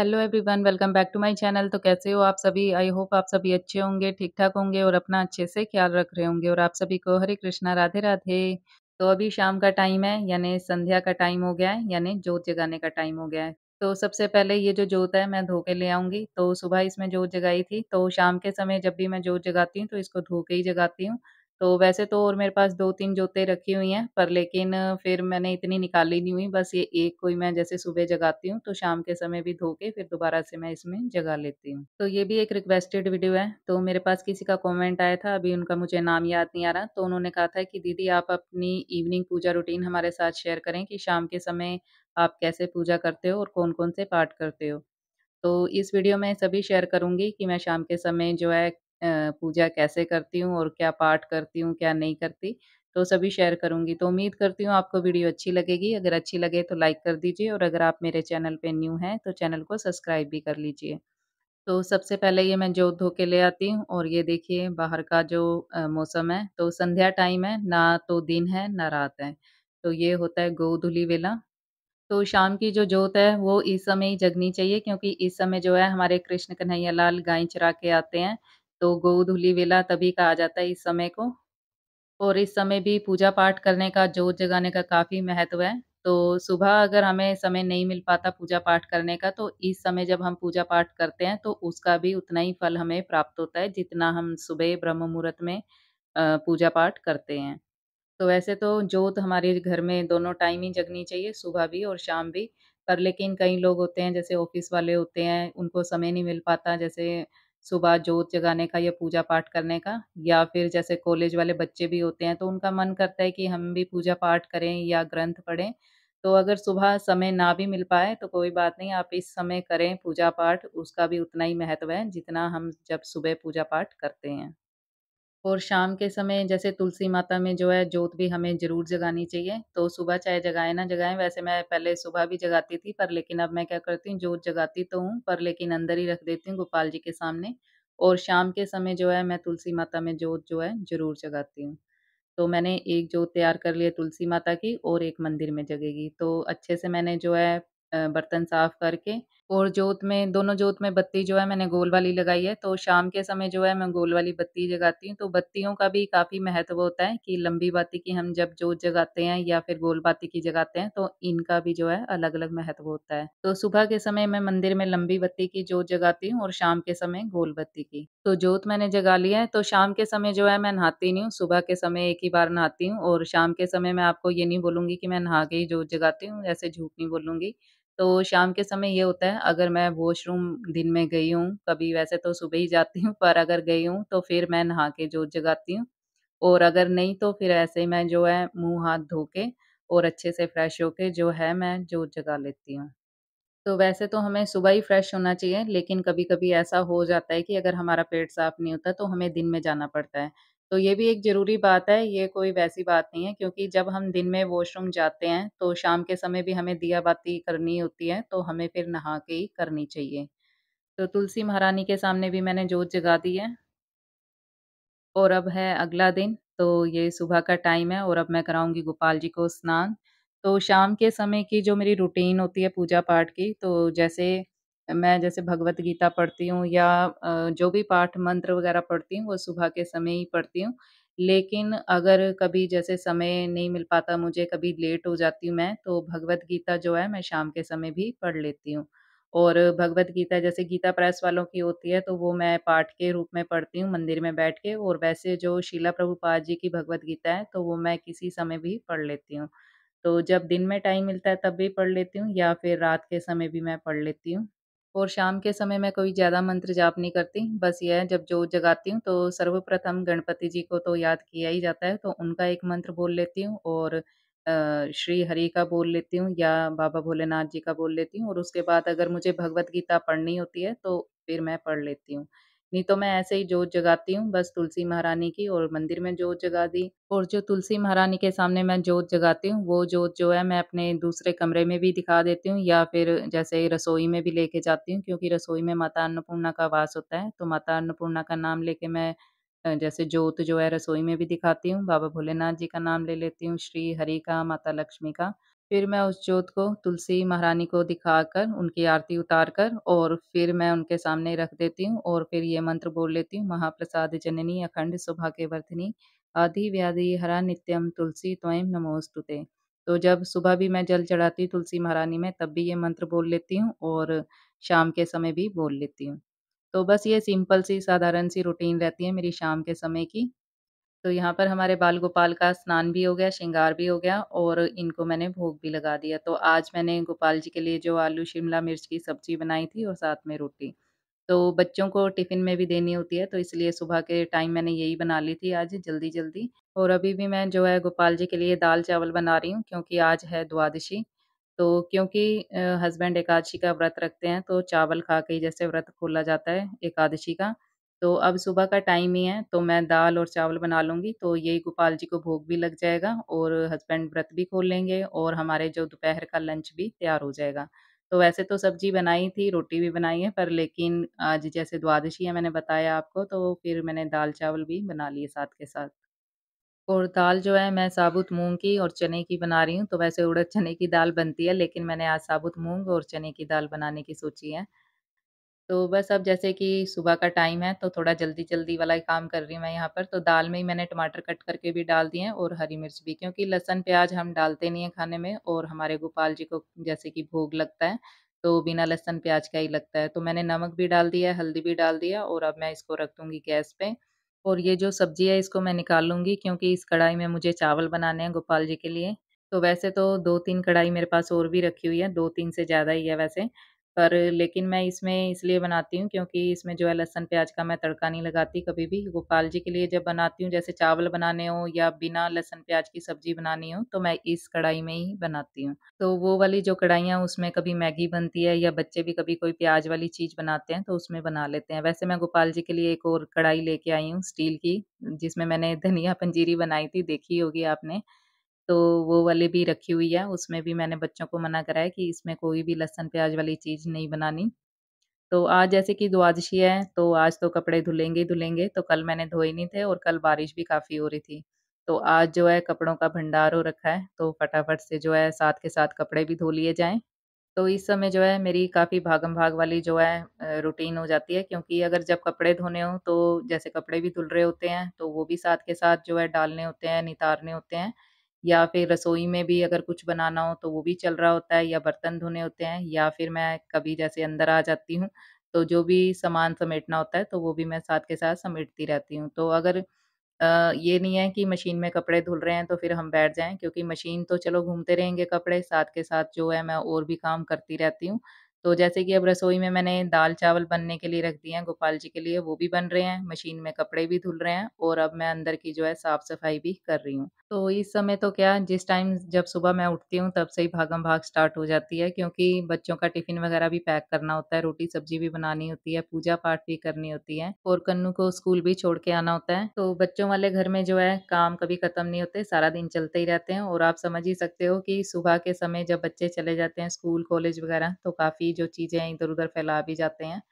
Hello everyone welcome back to my channel तो कैसे हो आप सभी आई होप आप सभी अच्छे होंगे ठीक ठाक होंगे और अपना अच्छे से ख्याल रख रहे होंगे और आप सभी को हरे कृष्णा राधे राधे तो अभी शाम का टाइम है यानी संध्या का टाइम हो गया है यानी जोत जगाने का टाइम हो गया है तो सबसे पहले ये जो जोत है मैं धो के ले आऊँगी तो सुबह इसमें जोत जगाई थी तो शाम के समय जब भी मैं जोत जगाती हूँ तो इसको धो के ही जगाती हूँ तो वैसे तो और मेरे पास दो तीन जोते रखी हुई हैं, पर लेकिन फिर मैंने इतनी निकाली नहीं हुई, बस ये एक कोई मैं जैसे सुबह जगाती हूँ, तो शाम के समय भी धो के फिर दोबारा से मैं इसमें जगा लेती हूँ। तो ये भी एक रिक्वेस्टेड वीडियो है, तो मेरे पास किसी का कॉमेंट आया था, अभी उनका मुझे नाम याद नहीं आ रहा, तो उन्होंने कहा था कि दीदी आप अपनी इवनिंग पूजा रूटीन हमारे साथ शेयर करें कि शाम के समय आप कैसे पूजा करते हो और कौन-कौन से पाठ करते हो? तो इस वीडियो में सभी शेयर करूंगी कि मैं शाम के समय जो है पूजा कैसे करती हूँ और क्या पाठ करती हूँ, क्या नहीं करती, तो सभी शेयर करूँगी। तो उम्मीद करती हूँ आपको वीडियो अच्छी लगेगी, अगर अच्छी लगे तो लाइक कर दीजिए और अगर आप मेरे चैनल पे न्यू हैं तो चैनल को सब्सक्राइब भी कर लीजिए। तो सबसे पहले ये मैं जोत धो के ले आती हूँ और ये देखिए बाहर का जो मौसम है तो संध्या टाइम है, ना तो दिन है, ना रात है। तो ये होता है गोधुली वेला। तो शाम की जो जोत है वो इस समय ही जगनी चाहिए क्योंकि इस समय जो है हमारे कृष्ण कन्हैया लाल गाय चरा के आते हैं। तो गौ वेला तभी कहा जाता है इस समय को और इस समय भी पूजा पाठ करने का जोत जगाने का काफ़ी महत्व है तो सुबह अगर हमें समय नहीं मिल पाता पूजा पाठ करने का तो इस समय जब हम पूजा पाठ करते हैं तो उसका भी उतना ही फल हमें प्राप्त होता है जितना हम सुबह ब्रह्म मुहूर्त में पूजा पाठ करते हैं तो वैसे तो जोत हमारे घर में दोनों टाइम ही जगनी चाहिए सुबह भी और शाम भी पर लेकिन कई लोग होते हैं जैसे ऑफिस वाले होते हैं उनको समय नहीं मिल पाता जैसे सुबह जोत जगाने का या पूजा पाठ करने का या फिर जैसे कॉलेज वाले बच्चे भी होते हैं तो उनका मन करता है कि हम भी पूजा पाठ करें या ग्रंथ पढ़ें तो अगर सुबह समय ना भी मिल पाए तो कोई बात नहीं आप इस समय करें पूजा पाठ उसका भी उतना ही महत्व है जितना हम जब सुबह पूजा पाठ करते हैं और शाम के समय जैसे तुलसी माता में जो है जोत भी हमें ज़रूर जगानी चाहिए, तो सुबह चाहे जगाएं ना जगाएं वैसे मैं पहले सुबह भी जगाती थी पर लेकिन अब मैं क्या करती हूँ जोत जगाती तो हूँ पर लेकिन अंदर ही रख देती हूँ गोपाल जी के सामने और शाम के समय जो है मैं तुलसी माता में जोत जो है ज़रूर जगाती हूँ। तो मैंने एक जोत तैयार कर लिया तुलसी माता की और एक मंदिर में जगेगी, तो अच्छे से मैंने जो है बर्तन साफ़ करके और जोत में दोनों जोत में बत्ती जो है मैंने गोल वाली लगाई है तो शाम के समय जो है मैं गोल वाली बत्ती जगाती हूँ तो बत्तियों का भी काफ़ी महत्व होता है कि लंबी बाती की हम जब जोत जगाते हैं या फिर गोल बाती की जगाते हैं तो इनका भी जो है अलग अलग महत्व होता है तो सुबह के समय मैं मंदिर में लंबी बत्ती की जोत जगाती हूँ और शाम के समय गोल बत्ती की तो जोत मैंने जगा लिया है तो शाम के समय जो है मैं नहाती नहीं हूँ सुबह के समय एक ही बार नहाती हूँ और शाम के समय मैं आपको ये नहीं बोलूंगी कि मैं नहा के ही जोत जगाती हूँ ऐसे झूठ नहीं बोलूंगी तो शाम के समय ये होता है अगर मैं वॉशरूम दिन में गई हूँ कभी वैसे तो सुबह ही जाती हूँ पर अगर गई हूँ तो फिर मैं नहा के जोत जगाती हूँ और अगर नहीं तो फिर ऐसे ही मैं जो है मुंह हाथ धो के और अच्छे से फ्रेश होके जो है मैं जोत जगा लेती हूँ तो वैसे तो हमें सुबह ही फ्रेश होना चाहिए लेकिन कभी कभी ऐसा हो जाता है कि अगर हमारा पेट साफ नहीं होता तो हमें दिन में जाना पड़ता है तो ये भी एक ज़रूरी बात है, ये कोई वैसी बात नहीं है क्योंकि जब हम दिन में वॉशरूम जाते हैं, तो शाम के समय भी हमें दिया-बाती करनी होती है, तो हमें फिर नहा के ही करनी चाहिए। तो तुलसी महारानी के सामने भी मैंने जोत जगा दी है। और अब है अगला दिन, तो ये सुबह का टाइम है और अब मैं कराऊंगी गोपाल जी को स्नान। तो शाम के समय की जो मेरी रूटीन होती है पूजा-पाठ की, तो जैसे मैं जैसे भगवत गीता पढ़ती हूँ या जो भी पाठ मंत्र वगैरह पढ़ती हूँ वो सुबह के समय ही पढ़ती हूँ। लेकिन अगर कभी जैसे समय नहीं मिल पाता मुझे, कभी लेट हो जाती हूँ मैं, तो भगवत गीता जो है मैं शाम के समय भी पढ़ लेती हूँ। और भगवत गीता जैसे गीता प्रेस वालों की होती है तो वो मैं पाठ के रूप में पढ़ती हूँ मंदिर में बैठ के और वैसे जो शीला प्रभुपाद जी की भगवत गीता है तो वो मैं किसी समय भी पढ़ लेती हूँ। तो जब दिन में टाइम मिलता है तब भी पढ़ लेती हूँ या फिर रात के समय भी मैं पढ़ लेती हूँ। और शाम के समय मैं कोई ज़्यादा मंत्र जाप नहीं करती, बस यह है जब जो जगाती हूँ तो सर्वप्रथम गणपति जी को तो याद किया ही जाता है, तो उनका एक मंत्र बोल लेती हूँ और श्री हरि का बोल लेती हूँ या बाबा भोलेनाथ जी का बोल लेती हूँ और उसके बाद अगर मुझे भगवत गीता पढ़नी होती है, तो फिर मैं पढ़ लेती हूँ। नहीं तो मैं ऐसे ही जोत जगाती हूँ बस तुलसी महारानी की और मंदिर में जोत जगा दी और जो तुलसी महारानी के सामने मैं जोत जगाती हूँ वो जोत जो है मैं अपने दूसरे कमरे में भी दिखा देती हूँ या फिर जैसे रसोई में भी लेके जाती हूँ क्योंकि रसोई में माता अन्नपूर्णा का वास होता है तो माता अन्नपूर्णा का नाम लेके मैं जैसे जोत जो है रसोई में भी दिखाती हूँ बाबा भोलेनाथ जी का नाम ले लेती हूँ श्री हरि का माता लक्ष्मी का फिर मैं उस जोत को तुलसी महारानी को दिखाकर उनकी आरती उतारकर और फिर मैं उनके सामने रख देती हूँ और फिर ये मंत्र बोल लेती हूँ महाप्रसाद जननी अखंड सुभा के वर्धनी आदि व्याधि हरा नित्यम तुलसी त्वयं नमोस्तुते तो जब सुबह भी मैं जल चढ़ाती हूँ तुलसी महारानी में तब भी ये मंत्र बोल लेती हूँ और शाम के समय भी बोल लेती हूँ तो बस ये सिंपल सी साधारण सी रूटीन रहती है मेरी शाम के समय की तो यहाँ पर हमारे बाल गोपाल का स्नान भी हो गया श्रृंगार भी हो गया और इनको मैंने भोग भी लगा दिया तो आज मैंने गोपाल जी के लिए जो आलू शिमला मिर्च की सब्जी बनाई थी और साथ में रोटी तो बच्चों को टिफ़िन में भी देनी होती है तो इसलिए सुबह के टाइम मैंने यही बना ली थी आज जल्दी जल्दी और अभी भी मैं जो है गोपाल जी के लिए दाल चावल बना रही हूँ क्योंकि आज है द्वादशी तो क्योंकि हस्बैंड एकादशी का व्रत रखते हैं तो चावल खा के ही जैसे व्रत खोला जाता है एकादशी का तो अब सुबह का टाइम ही है, तो मैं दाल और चावल बना लूँगी, तो यही गोपाल जी को भोग भी लग जाएगा और हस्बैंड व्रत भी खोल लेंगे और हमारे जो दोपहर का लंच भी तैयार हो जाएगा। तो वैसे तो सब्ज़ी बनाई थी, रोटी भी बनाई है, पर लेकिन आज जैसे द्वादशी है मैंने बताया आपको, तो फिर मैंने दाल-चावल भी बना लिए साथ के साथ। और दाल जो है मैं साबुत मूँग की और चने की बना रही हूँ, तो वैसे उड़द चने की दाल बनती है, लेकिन मैंने आज साबुत मूँग और चने की दाल बनाने की सोची है। तो बस अब जैसे कि सुबह का टाइम है तो थोड़ा जल्दी-जल्दी वाला ही काम कर रही हूँ मैं यहाँ पर, तो दाल में ही मैंने टमाटर कट करके भी डाल दिए हैं और हरी मिर्च भी क्योंकि लहसन प्याज़ हम डालते नहीं हैं खाने में और हमारे गोपाल जी को जैसे कि भोग लगता है, तो बिना लहसन प्याज़ का ही लगता है। तो मैंने नमक भी डाल दिया, हल्दी भी डाल दिया और अब मैं इसको रख दूँगी गैस पर और ये जो सब्ज़ी है इसको मैं निकाल लूँगी क्योंकि इस कढ़ाई में मुझे चावल बनाने हैं गोपाल जी के लिए। तो वैसे तो दो तीन कढ़ाई मेरे पास और भी रखी हुई है, दो तीन से ज़्यादा ही है वैसे। पर लेकिन मैं इसमें इसलिए बनाती हूँ क्योंकि इसमें जो है लहसन प्याज का मैं तड़का नहीं लगाती कभी भी गोपाल जी के लिए जब बनाती हूँ जैसे चावल बनाने हो या बिना लहसन प्याज की सब्जी बनानी हो तो मैं इस कढ़ाई में ही बनाती हूँ तो वो वाली जो कढ़ाइयाँ उसमें कभी मैगी बनती है या बच्चे भी कभी कोई प्याज वाली चीज़ बनाते हैं तो उसमें बना लेते हैं वैसे मैं गोपाल जी के लिए एक और कढ़ाई लेके आई हूँ स्टील की जिसमें मैंने धनिया पंजीरी बनाई थी देखी होगी आपने तो वो वाले भी रखी हुई है उसमें भी मैंने बच्चों को मना करा है कि इसमें कोई भी लहसन प्याज वाली चीज़ नहीं बनानी तो आज जैसे कि द्वादशी है तो आज तो कपड़े धुलेंगे ही धुलेंगे तो कल मैंने धोए नहीं थे और कल बारिश भी काफ़ी हो रही थी तो आज जो है कपड़ों का भंडार हो रखा है तो फटाफट से जो है साथ के साथ कपड़े भी धो लिए जाएँ तो इस समय जो है मेरी काफ़ी भागम भाग वाली जो है रूटीन हो जाती है क्योंकि अगर जब कपड़े धोने हो तो जैसे कपड़े भी धुल रहे होते हैं तो वो भी साथ के साथ जो है डालने होते हैं नितारने होते हैं या फिर रसोई में भी अगर कुछ बनाना हो तो वो भी चल रहा होता है या बर्तन धुने होते हैं या फिर मैं कभी जैसे अंदर आ जाती हूँ, तो जो भी सामान समेटना होता है तो वो भी मैं साथ के साथ समेटती रहती हूँ। तो अगर अ, ये नहीं है कि मशीन में कपड़े धुल रहे हैं तो फिर हम बैठ जाएं क्योंकि मशीन तो चलो घूमते रहेंगे कपड़े, साथ के साथ जो है मैं और भी काम करती रहती हूँ। तो जैसे कि अब रसोई में मैंने दाल चावल बनने के लिए रख दिए हैं गोपाल जी के लिए वो भी बन रहे हैं मशीन में कपड़े भी धुल रहे हैं और अब मैं अंदर की जो है साफ सफाई भी कर रही हूँ तो इस समय तो क्या जिस टाइम जब सुबह मैं उठती हूँ तब से ही भागम भाग स्टार्ट हो जाती है क्योंकि बच्चों का टिफिन वगैरह भी पैक करना होता है रोटी सब्जी भी बनानी होती है पूजा पाठ भी करनी होती है और कन्नू को स्कूल भी छोड़ के आना होता है तो बच्चों वाले घर में जो है काम कभी खत्म नहीं होते सारा दिन चलते ही रहते हैं और आप समझ ही सकते हो कि सुबह के समय जब बच्चे चले जाते हैं स्कूल कॉलेज वगैरह तो काफी जो चीज़ें इधर उधर फैला भी जाते हैं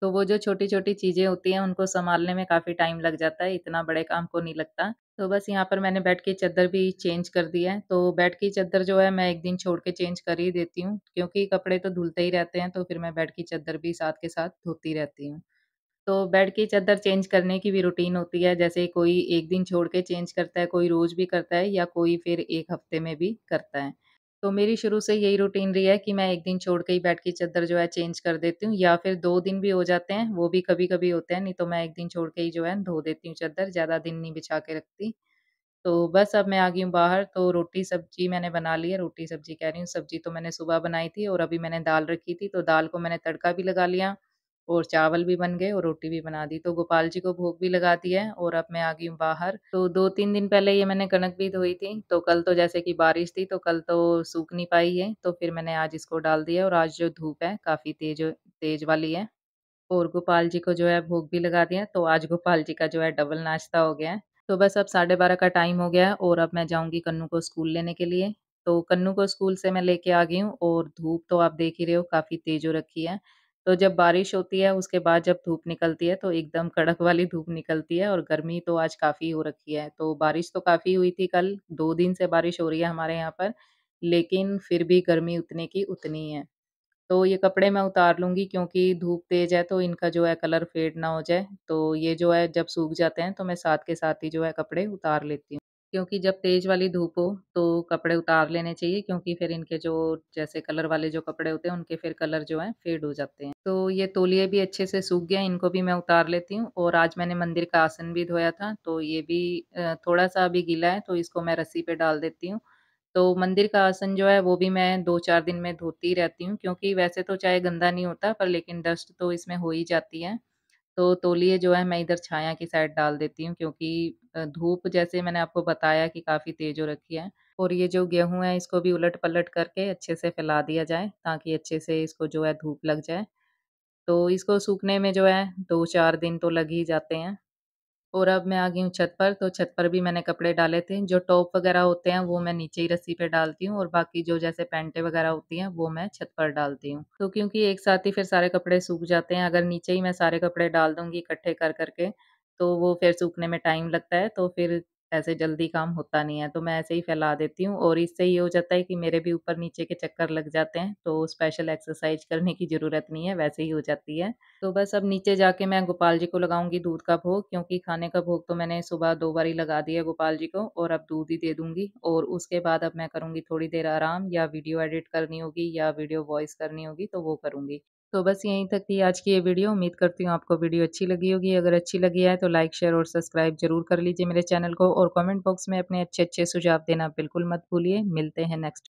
तो वो जो छोटी छोटी चीज़ें होती हैं उनको संभालने में काफ़ी टाइम लग जाता है इतना बड़े काम को नहीं लगता तो बस यहाँ पर मैंने बेड की चादर भी चेंज कर दी है तो बेड की चादर जो है मैं एक दिन छोड़ के चेंज कर ही देती हूँ क्योंकि कपड़े तो धुलते ही रहते हैं तो फिर मैं बेड की चादर भी साथ के साथ धोती रहती हूँ तो बेड की चादर चेंज करने की भी रूटीन होती है जैसे कोई एक दिन छोड़ के चेंज करता है कोई रोज़ भी करता है या कोई फिर एक हफ्ते में भी करता है तो मेरी शुरू से यही रूटीन रही है कि मैं एक दिन छोड़ के ही बैठ के चद्दर जो है चेंज कर देती हूँ या फिर दो दिन भी हो जाते हैं, वो भी कभी-कभी होते हैं, नहीं तो मैं एक दिन छोड़ के ही जो है धो देती हूँ चद्दर, ज़्यादा दिन नहीं बिछा के रखती। तो बस अब मैं आ गई हूँ बाहर तो रोटी-सब्ज़ी मैंने बना ली है, रोटी-सब्ज़ी कह रही हूँ, सब्ज़ी तो मैंने सुबह बनाई थी और अभी मैंने दाल रखी थी, तो दाल को मैंने तड़का भी लगा लिया। और चावल भी बन गए और रोटी भी बना दी तो गोपाल जी को भोग भी लगा दिया है और अब मैं आ गई हूँ बाहर तो दो तीन दिन पहले ये मैंने कनक भी धोई थी तो कल तो जैसे कि बारिश थी तो कल तो सूख नहीं पाई है तो फिर मैंने आज इसको डाल दिया और आज जो धूप है काफ़ी तेज तेज वाली है और गोपाल जी को जो है भोग भी लगा दिया तो आज गोपाल जी का जो है डबल नाश्ता हो गया है तो बस अब साढ़े बारह का टाइम हो गया है और अब मैं जाऊंगी कन्नू को स्कूल लेने के लिए तो कन्नू को स्कूल से मैं लेके आ गई हूँ और धूप तो आप देख ही रहे हो काफ़ी तेज़ हो रखी है तो जब बारिश होती है, उसके बाद जब धूप निकलती है, तो एकदम कड़क वाली धूप निकलती है और गर्मी तो आज काफ़ी हो रखी है। तो बारिश तो काफ़ी हुई थी कल, दो दिन से बारिश हो रही है हमारे यहाँ पर, लेकिन फिर भी गर्मी उतने की उतनी है। तो ये कपड़े मैं उतार लूँगी क्योंकि धूप तेज़ है, तो इनका जो है कलर फ़ेड ना हो जाए। तो ये जो है जब सूख जाते हैं, तो मैं साथ के साथ ही जो है कपड़े उतार लेती हूँ। क्योंकि जब तेज वाली धूप हो तो कपड़े उतार लेने चाहिए क्योंकि फिर इनके जो जैसे कलर वाले जो कपड़े होते हैं उनके फिर कलर जो है फेड हो जाते हैं तो ये तोलिए भी अच्छे से सूख गए इनको भी मैं उतार लेती हूँ और आज मैंने मंदिर का आसन भी धोया था तो ये भी थोड़ा सा अभी गीला है तो इसको मैं रस्सी पे डाल देती हूँ तो मंदिर का आसन जो है वो भी मैं दो चार दिन में धोती रहती हूँ क्योंकि वैसे तो चाहे गंदा नहीं होता पर लेकिन डस्ट तो इसमें हो ही जाती है तो तौलिए जो है मैं इधर छाया की साइड डाल देती हूँ क्योंकि धूप जैसे मैंने आपको बताया कि काफ़ी तेज़ हो रखी है और ये जो गेहूँ है इसको भी उलट-पलट करके अच्छे से फैला दिया जाए ताकि अच्छे से इसको जो है धूप लग जाए। तो इसको सूखने में जो है दो चार दिन तो लग ही जाते हैं। और अब मैं आ गई हूँ छत पर तो छत पर भी मैंने कपड़े डाले थे जो टॉप वगैरह होते हैं वो मैं नीचे ही रस्सी पे डालती हूँ और बाकी जो जैसे पैंटे वगैरह होती हैं वो मैं छत पर डालती हूँ तो क्योंकि एक साथ ही फिर सारे कपड़े सूख जाते हैं अगर नीचे ही मैं सारे कपड़े डाल दूंगी इकट्ठे कर करके तो वो फिर सूखने में टाइम लगता है तो फिर ऐसे जल्दी काम होता नहीं है, तो मैं ऐसे ही फैला देती हूँ और इससे ये हो जाता है कि मेरे भी ऊपर-नीचे के चक्कर लग जाते हैं, तो स्पेशल एक्सरसाइज करने की ज़रूरत नहीं है, वैसे ही हो जाती है। तो बस अब नीचे जाके मैं गोपाल जी को लगाऊंगी दूध का भोग क्योंकि खाने का भोग तो मैंने सुबह दो बार ही लगा दिया गोपाल जी को और अब दूध ही दे दूँगी और उसके बाद अब मैं करूँगी थोड़ी देर आराम या वीडियो एडिट करनी होगी या वीडियो वॉइस करनी होगी, तो वो करूँगी। तो बस यहीं तक थी आज की ये वीडियो उम्मीद करती हूँ आपको वीडियो अच्छी लगी होगी अगर अच्छी लगी है तो लाइक शेयर और सब्सक्राइब जरूर कर लीजिए मेरे चैनल को और कमेंट बॉक्स में अपने अच्छे अच्छे सुझाव देना बिल्कुल मत भूलिए मिलते हैं नेक्स्ट